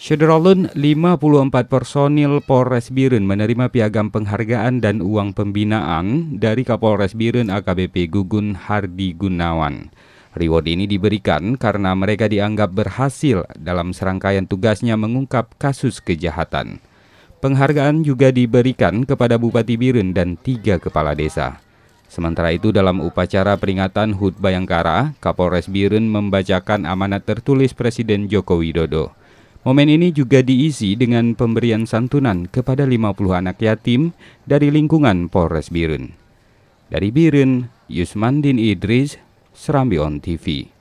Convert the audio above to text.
Syederolun, 54 personil Polres Birun menerima piagam penghargaan dan uang pembinaan dari Kapolres Birun AKBP Gugun Hardi Gunawan. Reward ini diberikan karena mereka dianggap berhasil dalam serangkaian tugasnya mengungkap kasus kejahatan. Penghargaan juga diberikan kepada Bupati Birun dan tiga kepala desa. Sementara itu dalam upacara peringatan HUT Bayangkara, Kapolres Birun membacakan amanat tertulis Presiden Joko Widodo. Momen ini juga diisi dengan pemberian santunan kepada 50 anak yatim dari lingkungan Polres Birun. Dari Birun, Yusmandin Idris, Serambi On TV.